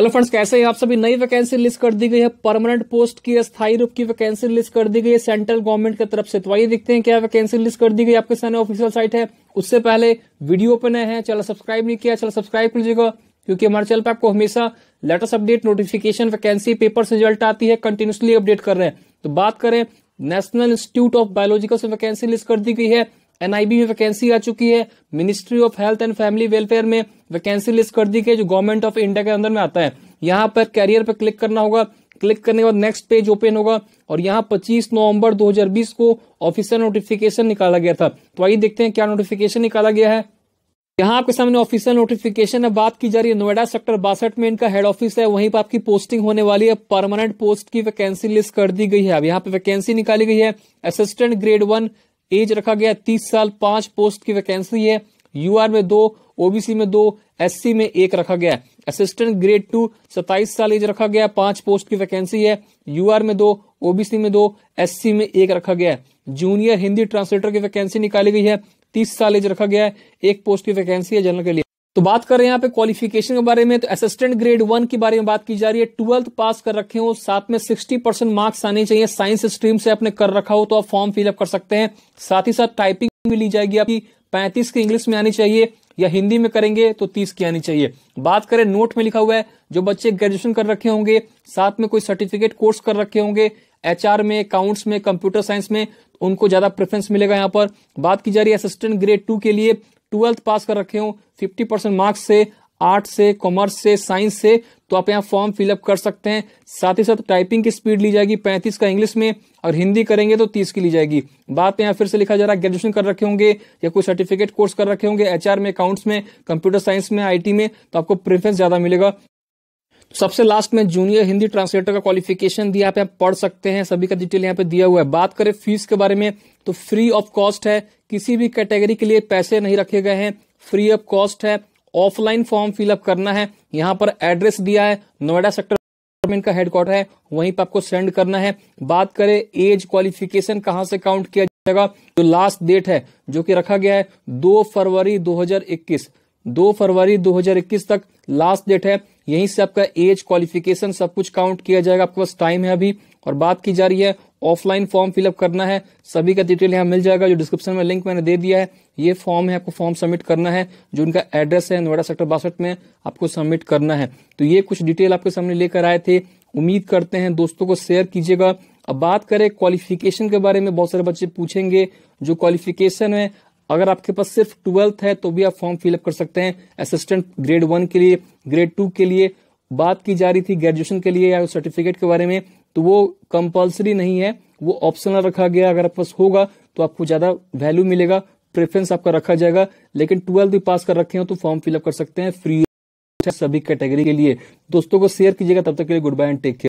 hello friends कैसे हैं आप सभी नई वैकेंसी लिस्ट कर दी गई है परमानेंट पोस्ट की स्थायी रूप की वैकेंसी लिस्ट कर दी गई है सेंट्रल गवर्नमेंट की तरफ से तो आइए देखते हैं क्या वैकेंसी लिस्ट कर दी गई आपके सामने ऑफिशियल साइट है उससे पहले वीडियो पे नए हैं चलो सब्सक्राइब नहीं किया चलो सब्सक्राइब कीजिएगा क्योंकि हमारे चैनल पर आपको हमेशा latest update notification vacancy paper से रिजल्ट आती है कंटिन्यूसली अपडेट कर रहे हैं तो बात करें नेशनल इंस्टीट्यूट ऑफ बायोलॉजिकल से वैकेंसी लिस्ट कर दी गई है एनआईबी में वैकेंसी आ चुकी है ministry of health and family welfare में वैकेंसी लिस्ट कर दी गई जो गवर्नमेंट ऑफ इंडिया के अंदर में आता है यहाँ पर कैरियर पर क्लिक करना होगा क्लिक करने के बाद नेक्स्ट पेज ओपन होगा और यहाँ 25 नवंबर 2020 को ऑफिसर नोटिफिकेशन निकाला गया था तो आइए देखते हैं क्या नोटिफिकेशन निकाला गया है यहाँ आपके सामने ऑफिशियल नोटिफिकेशन है बात की जा रही है नोएडा सेक्टर बासठ में इनका हेड ऑफिस है वहीं पर आपकी पोस्टिंग होने वाली है परमानेंट पोस्ट की वैकेंसी लिस्ट कर दी गई है अब यहाँ पे वैकेंसी निकाली गई है असिस्टेंट ग्रेड वन एज रखा गया तीस साल पांच पोस्ट की वैकेंसी है यूआर में दो ओबीसी में दो एससी में एक रखा गया है असिस्टेंट ग्रेड टू सताइस साल एज रखा गया पांच पोस्ट की वैकेंसी है यूआर में दो ओबीसी में दो एससी में एक रखा गया है जूनियर हिंदी ट्रांसलेटर की वैकेंसी निकाली गई है तीस साल एज रखा गया है एक पोस्ट की वैकेंसी है जनरल के लिए तो बात कर रहे हैं यहाँ पे क्वालिफिकेशन के बारे में तो असिस्टेंट ग्रेड वन के बारे में बात की जा रही है ट्वेल्थ पास कर रखे हो साथ में सिक्सटी परसेंट मार्क्स आने चाहिए साइंस स्ट्रीम से आपने कर रखा हो तो आप फॉर्म फिलअप कर सकते हैं साथ ही साथ टाइपिंग भी ली जाएगी आपकी पैंतीस की इंग्लिश में आनी चाहिए या हिंदी में करेंगे तो तीस की आनी चाहिए बात करें नोट में लिखा हुआ है जो बच्चे ग्रेजुएशन कर रखे होंगे साथ में कोई सर्टिफिकेट कोर्स कर रखे होंगे एचआर में अकाउंट्स में कंप्यूटर साइंस में तो उनको ज्यादा प्रेफरेंस मिलेगा यहाँ पर बात की जा रही है असिस्टेंट ग्रेड टू के लिए ट्वेल्थ पास कर रखे हो फिफ्टी परसेंट मार्क्स से आर्ट से कॉमर्स से साइंस से तो आप यहाँ फॉर्म फिलअप कर सकते हैं साथ ही साथ टाइपिंग की स्पीड ली जाएगी पैंतीस का इंग्लिश में और हिंदी करेंगे तो तीस की ली जाएगी बात यहाँ फिर से लिखा जा रहा है ग्रेजुएशन कर रखे होंगे या कोई सर्टिफिकेट कोर्स कर रखे होंगे एचआर में अकाउंट्स में कंप्यूटर साइंस में आईटी में तो आपको प्रेफरेंस ज्यादा मिलेगा सबसे लास्ट में जूनियर हिंदी ट्रांसलेटर का क्वालिफिकेशन दिया आप पढ़ सकते हैं सभी का डिटेल यहाँ पे दिया हुआ है बात करें फीस के बारे में तो फ्री ऑफ कॉस्ट है किसी भी कैटेगरी के लिए पैसे नहीं रखे गए हैं फ्री ऑफ कॉस्ट है ऑफलाइन फॉर्म फिलअप करना है यहाँ पर एड्रेस दिया है नोएडा सेक्टर गवर्नमेंट का हेडक्वार्टर है वहीं पर आपको सेंड करना है बात करें एज क्वालिफिकेशन कहां से काउंट किया जाएगा जो लास्ट डेट है जो कि रखा गया है दो फरवरी 2021 दो फरवरी 2021 तक लास्ट डेट है यहीं से आपका एज क्वालिफिकेशन सब कुछ काउंट किया जाएगा आपके पास टाइम है अभी और बात की जा रही है ऑफलाइन फॉर्म फिलअप करना है सभी का डिटेल यहाँ मिल जाएगा जो डिस्क्रिप्शन में लिंक मैंने दे दिया है ये फॉर्म है आपको फॉर्म सबमिट करना है जो उनका एड्रेस है नोएडा सेक्टर बासठ में आपको सबमिट करना है तो ये कुछ डिटेल आपके सामने लेकर आए थे उम्मीद करते हैं दोस्तों को शेयर कीजिएगा अब बात करें क्वालिफिकेशन के बारे में बहुत सारे बच्चे पूछेंगे जो क्वालिफिकेशन है अगर आपके पास सिर्फ ट्वेल्थ है तो भी आप फॉर्म फिलअप कर सकते हैं असिस्टेंट ग्रेड वन के लिए ग्रेड टू के लिए बात की जा रही थी ग्रेजुएशन के लिए या सर्टिफिकेट के बारे में तो वो कंपलसरी नहीं है वो ऑप्शनल रखा गया अगर आपके पास होगा तो आपको ज़्यादा वैल्यू मिलेगा प्रेफरेंस आपका रखा जाएगा लेकिन ट्वेल्थ भी पास कर रखे हो तो फॉर्म फिलअप कर सकते हैं फ्री सभी कैटेगरी के लिए दोस्तों को शेयर कीजिएगा तब तक के लिए good bye and take care